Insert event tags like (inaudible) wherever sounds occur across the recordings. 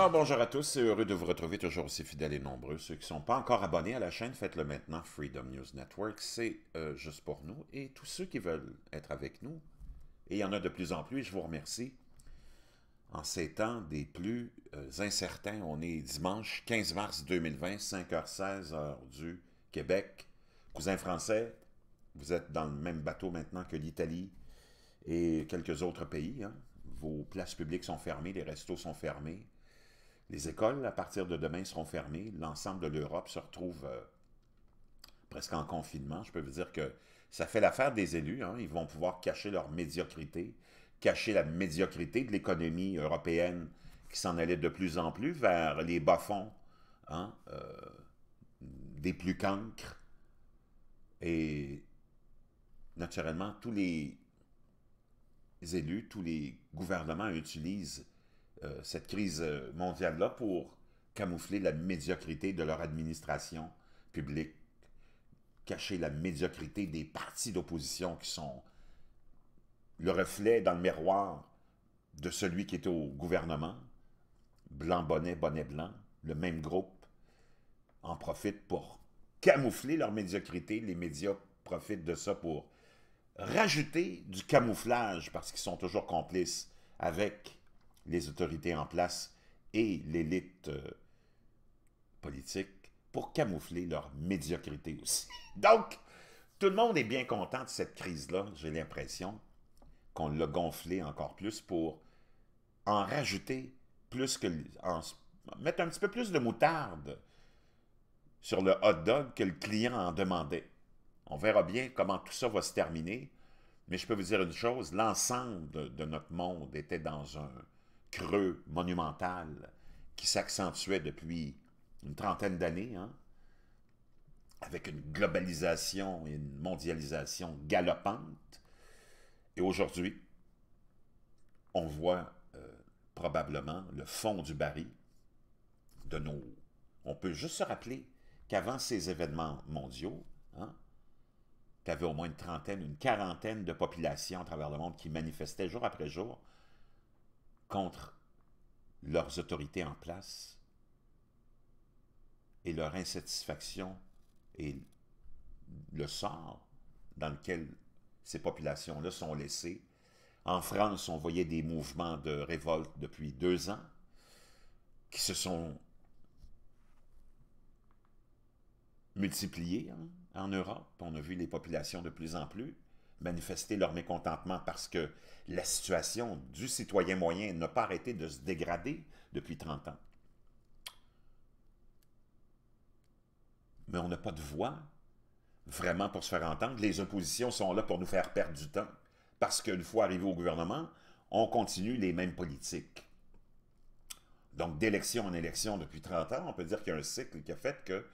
Ah, bonjour à tous, c'est heureux de vous retrouver toujours aussi fidèles et nombreux. Ceux qui ne sont pas encore abonnés à la chaîne, faites-le maintenant. Freedom News Network, c'est euh, juste pour nous. Et tous ceux qui veulent être avec nous, et il y en a de plus en plus, je vous remercie. En ces temps des plus euh, incertains, on est dimanche 15 mars 2020, 5h16, heure du Québec. Cousin français, vous êtes dans le même bateau maintenant que l'Italie et quelques autres pays. Hein. Vos places publiques sont fermées, les restos sont fermés les écoles, à partir de demain, seront fermées. L'ensemble de l'Europe se retrouve euh, presque en confinement. Je peux vous dire que ça fait l'affaire des élus. Hein. Ils vont pouvoir cacher leur médiocrité, cacher la médiocrité de l'économie européenne qui s'en allait de plus en plus vers les bas-fonds hein, euh, des plus cancres. Et naturellement, tous les élus, tous les gouvernements utilisent euh, cette crise euh, mondiale-là pour camoufler la médiocrité de leur administration publique, cacher la médiocrité des partis d'opposition qui sont le reflet dans le miroir de celui qui était au gouvernement, blanc bonnet, bonnet blanc, le même groupe, en profite pour camoufler leur médiocrité. Les médias profitent de ça pour rajouter du camouflage parce qu'ils sont toujours complices avec les autorités en place et l'élite euh, politique pour camoufler leur médiocrité aussi. (laughs) Donc, tout le monde est bien content de cette crise-là, j'ai l'impression qu'on l'a gonflée encore plus pour en rajouter plus que... mettre un petit peu plus de moutarde sur le hot dog que le client en demandait. On verra bien comment tout ça va se terminer, mais je peux vous dire une chose, l'ensemble de notre monde était dans un, creux monumental qui s'accentuait depuis une trentaine d'années, hein, avec une globalisation et une mondialisation galopante. Et aujourd'hui, on voit euh, probablement le fond du baril de nos... On peut juste se rappeler qu'avant ces événements mondiaux, hein, tu avais au moins une trentaine, une quarantaine de populations à travers le monde qui manifestaient jour après jour contre leurs autorités en place et leur insatisfaction et le sort dans lequel ces populations-là sont laissées. En France, on voyait des mouvements de révolte depuis deux ans qui se sont multipliés hein, en Europe. On a vu les populations de plus en plus manifester leur mécontentement parce que la situation du citoyen moyen n'a pas arrêté de se dégrader depuis 30 ans. Mais on n'a pas de voix vraiment pour se faire entendre. Les oppositions sont là pour nous faire perdre du temps parce qu'une fois arrivé au gouvernement, on continue les mêmes politiques. Donc, d'élection en élection depuis 30 ans, on peut dire qu'il y a un cycle qui a fait que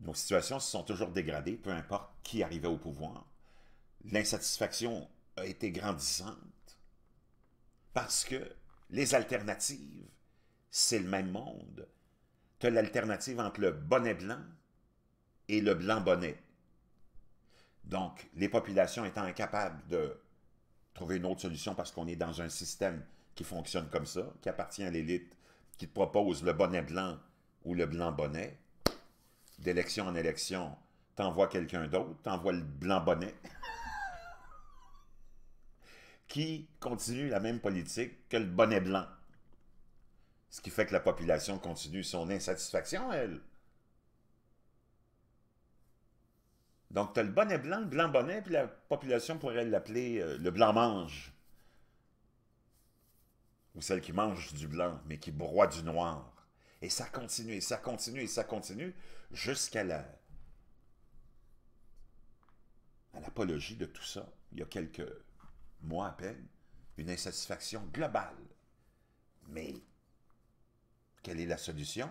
nos situations se sont toujours dégradées, peu importe qui arrivait au pouvoir l'insatisfaction a été grandissante parce que les alternatives, c'est le même monde. Tu as l'alternative entre le bonnet blanc et le blanc bonnet. Donc, les populations étant incapables de trouver une autre solution parce qu'on est dans un système qui fonctionne comme ça, qui appartient à l'élite, qui te propose le bonnet blanc ou le blanc bonnet, d'élection en élection, t'envoies quelqu'un d'autre, t'envoies le blanc bonnet. (laughs) qui continue la même politique que le bonnet blanc. Ce qui fait que la population continue son insatisfaction, elle. Donc, tu as le bonnet blanc, le blanc-bonnet, puis la population pourrait l'appeler euh, le blanc-mange. Ou celle qui mange du blanc, mais qui broie du noir. Et ça continue, et ça continue, et ça continue, jusqu'à la... à l'apologie de tout ça. Il y a quelques moi à peine, une insatisfaction globale. Mais quelle est la solution?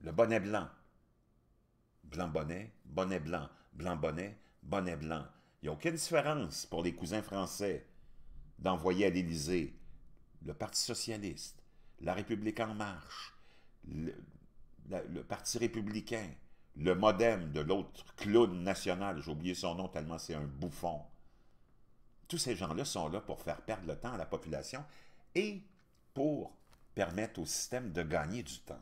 Le bonnet blanc. Blanc-bonnet, bonnet blanc, blanc-bonnet, bonnet blanc. Il n'y a aucune différence pour les cousins français d'envoyer à l'Élysée le Parti socialiste, la République en marche, le, le Parti républicain, le modem de l'autre clown national, j'ai oublié son nom tellement c'est un bouffon, tous ces gens-là sont là pour faire perdre le temps à la population et pour permettre au système de gagner du temps.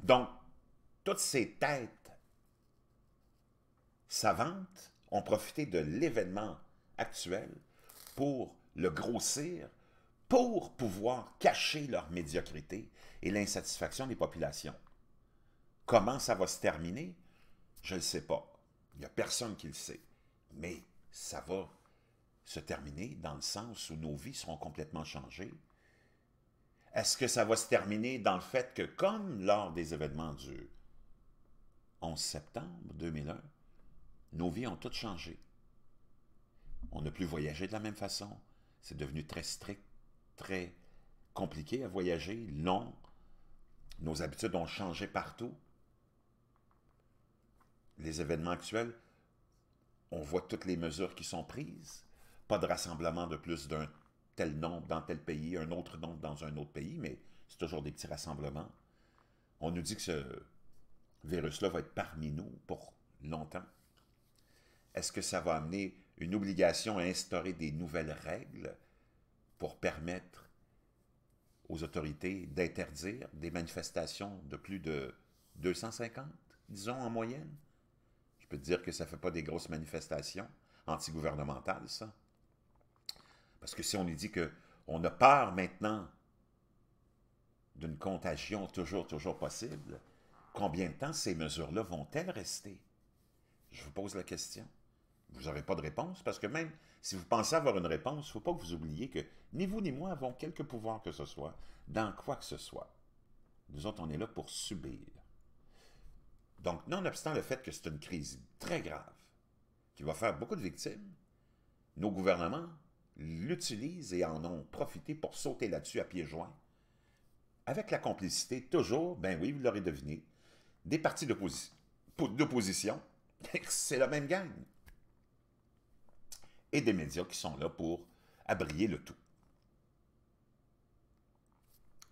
Donc, toutes ces têtes savantes ont profité de l'événement actuel pour le grossir, pour pouvoir cacher leur médiocrité et l'insatisfaction des populations. Comment ça va se terminer? Je ne sais pas. Il n'y a personne qui le sait mais ça va se terminer dans le sens où nos vies seront complètement changées. Est-ce que ça va se terminer dans le fait que, comme lors des événements du 11 septembre 2001, nos vies ont toutes changé? On n'a plus voyagé de la même façon. C'est devenu très strict, très compliqué à voyager, long. Nos habitudes ont changé partout. Les événements actuels on voit toutes les mesures qui sont prises. Pas de rassemblement de plus d'un tel nombre dans tel pays, un autre nombre dans un autre pays, mais c'est toujours des petits rassemblements. On nous dit que ce virus-là va être parmi nous pour longtemps. Est-ce que ça va amener une obligation à instaurer des nouvelles règles pour permettre aux autorités d'interdire des manifestations de plus de 250, disons en moyenne? peux dire que ça ne fait pas des grosses manifestations antigouvernementales, ça. Parce que si on lui dit qu'on a peur maintenant d'une contagion toujours, toujours possible, combien de temps ces mesures-là vont-elles rester? Je vous pose la question. Vous n'aurez pas de réponse, parce que même si vous pensez avoir une réponse, il ne faut pas que vous oubliez que ni vous ni moi avons quelque pouvoir que ce soit, dans quoi que ce soit. Nous autres, on est là pour subir. Donc, nonobstant le fait que c'est une crise très grave, qui va faire beaucoup de victimes, nos gouvernements l'utilisent et en ont profité pour sauter là-dessus à pieds joints, avec la complicité toujours, ben oui, vous l'aurez deviné, des partis d'opposition, (laughs) c'est la même gang, et des médias qui sont là pour abrier le tout.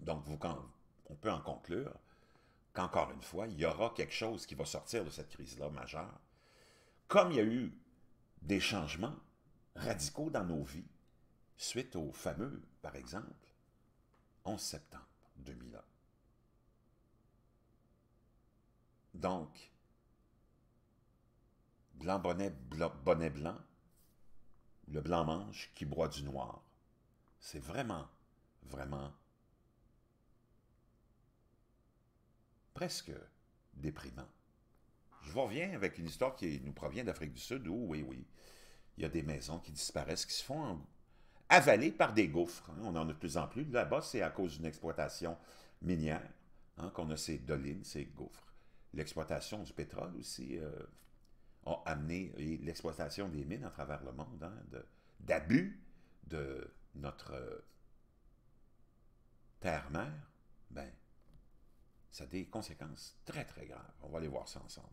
Donc, on peut en conclure qu'encore une fois, il y aura quelque chose qui va sortir de cette crise-là majeure. Comme il y a eu des changements radicaux dans nos vies, suite au fameux, par exemple, 11 septembre 2001. Donc, blanc bonnet, bonnet blanc, le blanc mange qui broie du noir. C'est vraiment, vraiment presque déprimant. Je vous reviens avec une histoire qui nous provient d'Afrique du Sud, où, oui, oui, il y a des maisons qui disparaissent, qui se font avaler par des gouffres. Hein. On en a de plus en plus. Là-bas, c'est à cause d'une exploitation minière hein, qu'on a ces dolines, ces gouffres. L'exploitation du pétrole aussi euh, a amené l'exploitation des mines à travers le monde, hein, d'abus de, notre euh, terre-mère. Ben, ça a des conséquences très, très graves. On va aller voir ça ensemble.